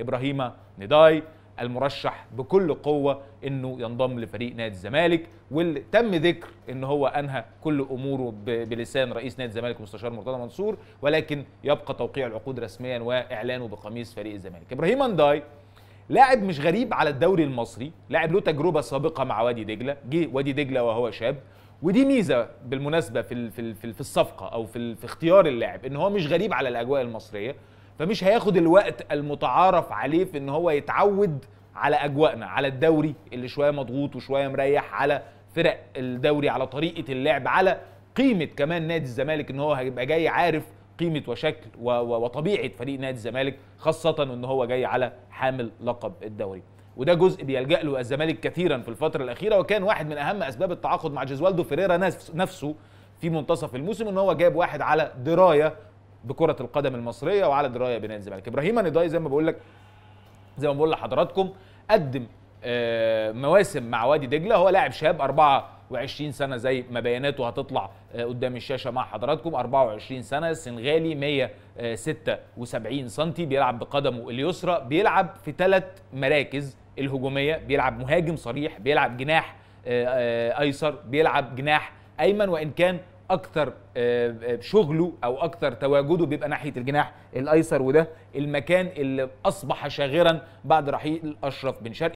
ابراهيم نداي المرشح بكل قوه انه ينضم لفريق نادي الزمالك واللي تم ذكر ان هو انهى كل اموره بلسان رئيس نادي الزمالك مستشار مرتضى منصور ولكن يبقى توقيع العقود رسميا واعلانه بقميص فريق الزمالك ابراهيم انداي لاعب مش غريب على الدوري المصري لاعب له تجربه سابقه مع وادي دجله جه وادي دجله وهو شاب ودي ميزه بالمناسبه في في في الصفقه او في في اختيار اللاعب ان هو مش غريب على الاجواء المصريه فمش هياخد الوقت المتعارف عليه في ان هو يتعود على اجواءنا على الدوري اللي شويه مضغوط وشويه مريح على فرق الدوري على طريقه اللعب على قيمه كمان نادي الزمالك ان هو هيبقى جاي عارف قيمه وشكل وطبيعه فريق نادي الزمالك خاصه ان هو جاي على حامل لقب الدوري وده جزء بيلجا له الزمالك كثيرا في الفتره الاخيره وكان واحد من اهم اسباب التعاقد مع جيزوالدو فيريرا نفسه في منتصف الموسم ان هو جاب واحد على درايه بكره القدم المصريه وعلى درايه بنادي الزمالك ابراهيم النضاي زي ما بقول لك زي ما بقول لحضراتكم قدم آه، مواسم مع وادي دجله هو لاعب شاب 24 سنه زي ما بياناته هتطلع آه، قدام الشاشه مع حضراتكم 24 سنه سنغالي 176 سم بيلعب بقدمه اليسرى بيلعب في ثلاث مراكز الهجوميه بيلعب مهاجم صريح بيلعب جناح آه، ايسر بيلعب جناح ايمن وان كان اكتر آه، آه، شغله او اكتر تواجده بيبقى ناحيه الجناح الايسر وده المكان اللي اصبح شاغرا بعد رحيل اشرف بن شرقي